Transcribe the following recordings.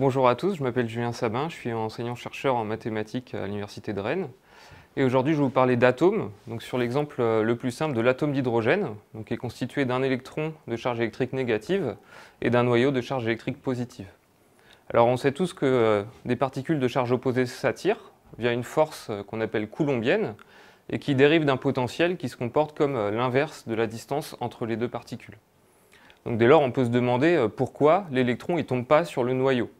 Bonjour à tous, je m'appelle Julien Sabin, je suis enseignant-chercheur en mathématiques à l'Université de Rennes. Et aujourd'hui, je vais vous parler d'atomes, donc sur l'exemple euh, le plus simple de l'atome d'hydrogène, qui est constitué d'un électron de charge électrique négative et d'un noyau de charge électrique positive. Alors on sait tous que euh, des particules de charge opposée s'attirent via une force euh, qu'on appelle coulombienne et qui dérive d'un potentiel qui se comporte comme l'inverse de la distance entre les deux particules. Donc dès lors, on peut se demander pourquoi l'électron ne tombe pas sur le noyau.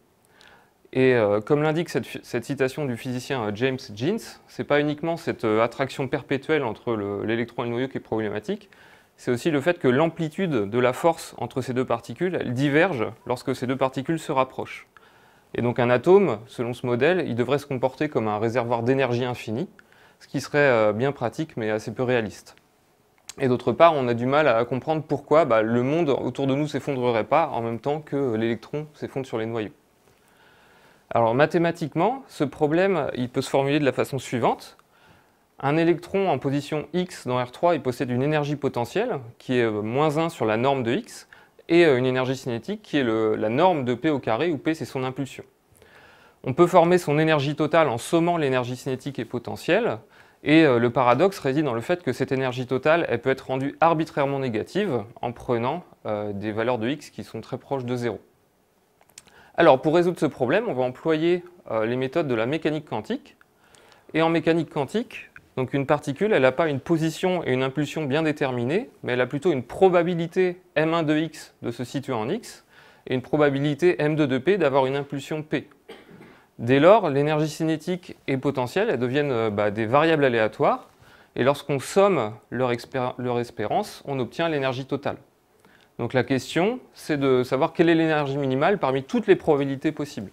Et euh, comme l'indique cette, citation du physicien euh, James Jeans, ce n'est pas uniquement cette euh, attraction perpétuelle entre l'électron et le noyau qui est problématique, c'est aussi le fait que l'amplitude de la force entre ces deux particules, diverge lorsque ces deux particules se rapprochent. Et donc un atome, selon ce modèle, il devrait se comporter comme un réservoir d'énergie infinie, ce qui serait bien pratique mais assez peu réaliste. Et d'autre part, on a du mal à comprendre pourquoi bah, le monde autour de nous s'effondrerait pas en même temps que l'électron s'effondre sur les noyaux. Alors mathématiquement, ce problème, il peut se formuler de la façon suivante. Un électron en position X dans R3, il possède une énergie potentielle qui est euh, moins 1 sur la norme de X et euh, une énergie cinétique qui est la norme de P au carré où P c'est son impulsion. On peut former son énergie totale en sommant l'énergie cinétique et potentielle et euh, le paradoxe réside dans le fait que cette énergie totale, elle peut être rendue arbitrairement négative en prenant des valeurs de X qui sont très proches de 0. Alors pour résoudre ce problème, on va employer euh, les méthodes de la mécanique quantique. Et en mécanique quantique, donc une particule, elle n'a pas une position et une impulsion bien déterminées, mais elle a plutôt une probabilité m1 de x de se situer en x et une probabilité m2 de p d'avoir une impulsion p. Dès lors, l'énergie cinétique et potentielle elles deviennent euh, bah, des variables aléatoires, et lorsqu'on somme leur espérance, on obtient l'énergie totale. Donc la question, c'est de savoir quelle est l'énergie minimale parmi toutes les probabilités possibles.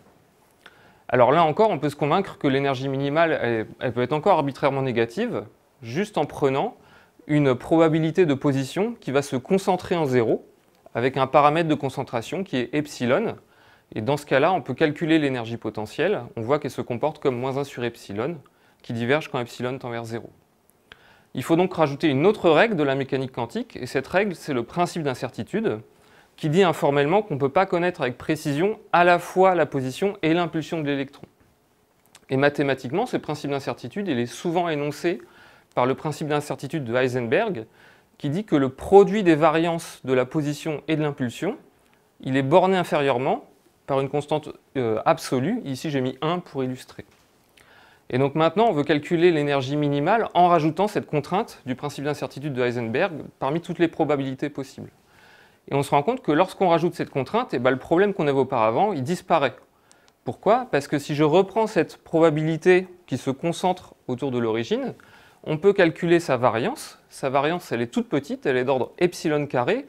Alors là encore, on peut se convaincre que l'énergie minimale, elle, peut être encore arbitrairement négative, juste en prenant une probabilité de position qui va se concentrer en zéro, avec un paramètre de concentration qui est epsilon. Et dans ce cas-là, on peut calculer l'énergie potentielle. On voit qu'elle se comporte comme moins 1 sur epsilon, qui diverge quand epsilon tend vers 0. Il faut donc rajouter une autre règle de la mécanique quantique, et cette règle, c'est le principe d'incertitude, qui dit informellement qu'on ne peut pas connaître avec précision à la fois la position et l'impulsion de l'électron. Et mathématiquement, ce principe d'incertitude, il est souvent énoncé par le principe d'incertitude de Heisenberg, qui dit que le produit des variances de la position et de l'impulsion, il est borné inférieurement par une constante euh, absolue. Ici, j'ai mis 1 pour illustrer. Et donc maintenant, on veut calculer l'énergie minimale en rajoutant cette contrainte du principe d'incertitude de Heisenberg parmi toutes les probabilités possibles. Et on se rend compte que lorsqu'on rajoute cette contrainte, et eh ben, le problème qu'on avait auparavant, il disparaît. Pourquoi Parce que si je reprends cette probabilité qui se concentre autour de l'origine, on peut calculer sa variance. Sa variance, elle est toute petite, elle est d'ordre epsilon carré.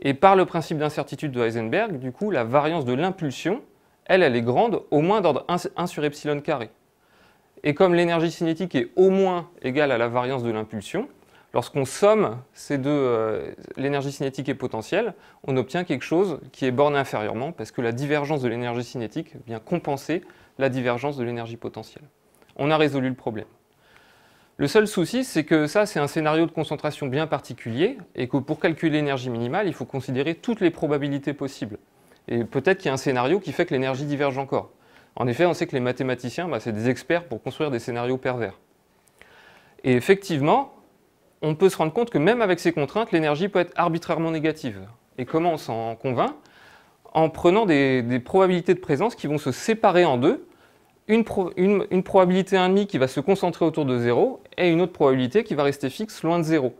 Et par le principe d'incertitude de Heisenberg, du coup, la variance de l'impulsion, elle, elle est grande, au moins d'ordre 1 sur epsilon carré. Et comme l'énergie cinétique est au moins égale à la variance de l'impulsion, lorsqu'on somme ces deux, euh, l'énergie cinétique et potentielle, on obtient quelque chose qui est borné inférieurement parce que la divergence de l'énergie cinétique vient compenser la divergence de l'énergie potentielle. On a résolu le problème. Le seul souci, c'est que ça, c'est un scénario de concentration bien particulier et que pour calculer l'énergie minimale, il faut considérer toutes les probabilités possibles. Et peut-être qu'il y a un scénario qui fait que l'énergie diverge encore. En effet, on sait que les mathématiciens, bah, c'est des experts pour construire des scénarios pervers. Et effectivement, on peut se rendre compte que même avec ces contraintes, l'énergie peut être arbitrairement négative. Et comment on s'en convainc En prenant des, probabilités de présence qui vont se séparer en deux. Une, probabilité 1,5 qui va se concentrer autour de 0 et une autre probabilité qui va rester fixe loin de 0.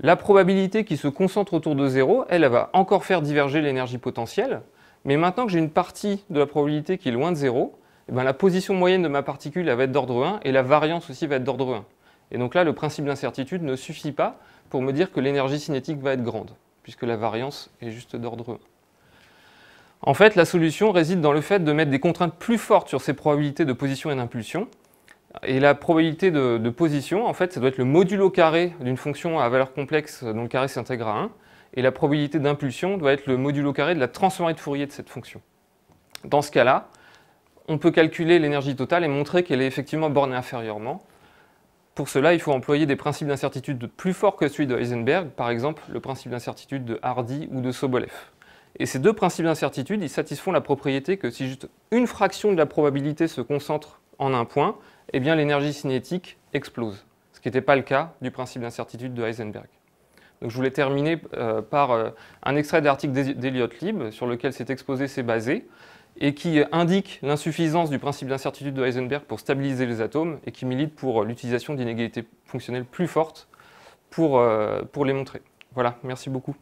La probabilité qui se concentre autour de 0, elle va encore faire diverger l'énergie potentielle, mais maintenant que j'ai une partie de la probabilité qui est loin de 0, eh ben, la position moyenne de ma particule va être d'ordre 1 et la variance aussi va être d'ordre 1. Et donc là, le principe d'incertitude ne suffit pas pour me dire que l'énergie cinétique va être grande, puisque la variance est juste d'ordre 1. En fait, la solution réside dans le fait de mettre des contraintes plus fortes sur ces probabilités de position et d'impulsion. Et la probabilité de, de, position, en fait, ça doit être le modulo carré d'une fonction à valeur complexe dont le carré s'intègre à 1 et la probabilité d'impulsion doit être le modulo carré de la transformée de Fourier de cette fonction. Dans ce cas-là, on peut calculer l'énergie totale et montrer qu'elle est effectivement bornée inférieurement. Pour cela, il faut employer des principes d'incertitude plus forts que celui de Heisenberg, par exemple le principe d'incertitude de Hardy ou de Sobolev. Et ces deux principes d'incertitude, ils satisfont la propriété que si juste une fraction de la probabilité se concentre en un point, eh bien l'énergie cinétique explose, ce qui n'était pas le cas du principe d'incertitude de Heisenberg je voulais terminer euh, par euh, un extrait d'article d'Eliot Lib sur lequel cet exposé s'est basé et qui euh, indique l'insuffisance du principe d'incertitude de Heisenberg pour stabiliser les atomes et qui milite pour l'utilisation d'inégalités fonctionnelles plus fortes pour, pour les montrer. Voilà, merci beaucoup.